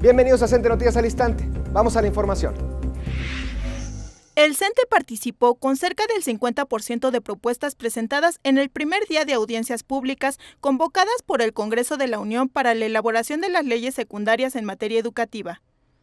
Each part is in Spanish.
Bienvenidos a Cente Noticias al Instante. Vamos a la información. El CENTE participó con cerca del 50% de propuestas presentadas en el primer día de audiencias públicas convocadas por el Congreso de la Unión para la elaboración de las leyes secundarias en materia educativa.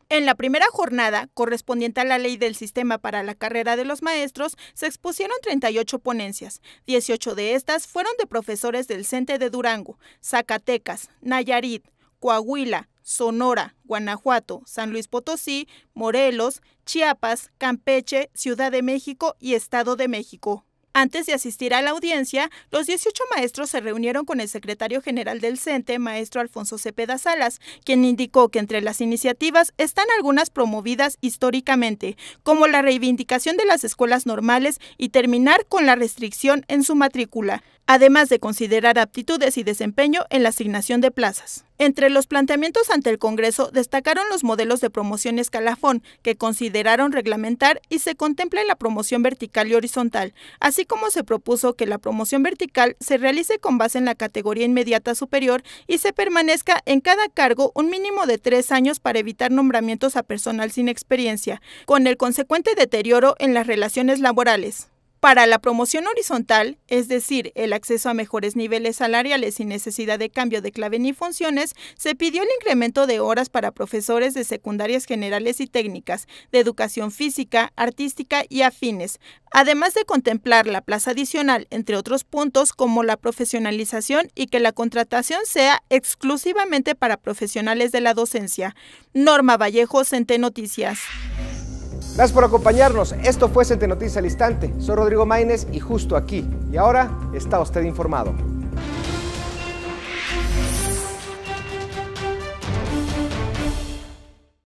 En la primera jornada, correspondiente a la ley del sistema para la carrera de los maestros, se expusieron 38 ponencias. 18 de estas fueron de profesores del CENTE de Durango, Zacatecas, Nayarit, Coahuila, Sonora, Guanajuato, San Luis Potosí, Morelos, Chiapas, Campeche, Ciudad de México y Estado de México. Antes de asistir a la audiencia, los 18 maestros se reunieron con el secretario general del CENTE, maestro Alfonso Cepeda Salas, quien indicó que entre las iniciativas están algunas promovidas históricamente, como la reivindicación de las escuelas normales y terminar con la restricción en su matrícula, además de considerar aptitudes y desempeño en la asignación de plazas. Entre los planteamientos ante el Congreso destacaron los modelos de promoción escalafón, que consideraron reglamentar y se contempla la promoción vertical y horizontal, así como se propuso que la promoción vertical se realice con base en la categoría inmediata superior y se permanezca en cada cargo un mínimo de tres años para evitar nombramientos a personal sin experiencia, con el consecuente deterioro en las relaciones laborales para la promoción horizontal, es decir, el acceso a mejores niveles salariales sin necesidad de cambio de clave ni funciones, se pidió el incremento de horas para profesores de secundarias generales y técnicas, de educación física, artística y afines, además de contemplar la plaza adicional, entre otros puntos como la profesionalización y que la contratación sea exclusivamente para profesionales de la docencia. Norma Vallejo, T Noticias. Gracias por acompañarnos. Esto fue Noticias al Instante. Soy Rodrigo Maínez y justo aquí. Y ahora está usted informado.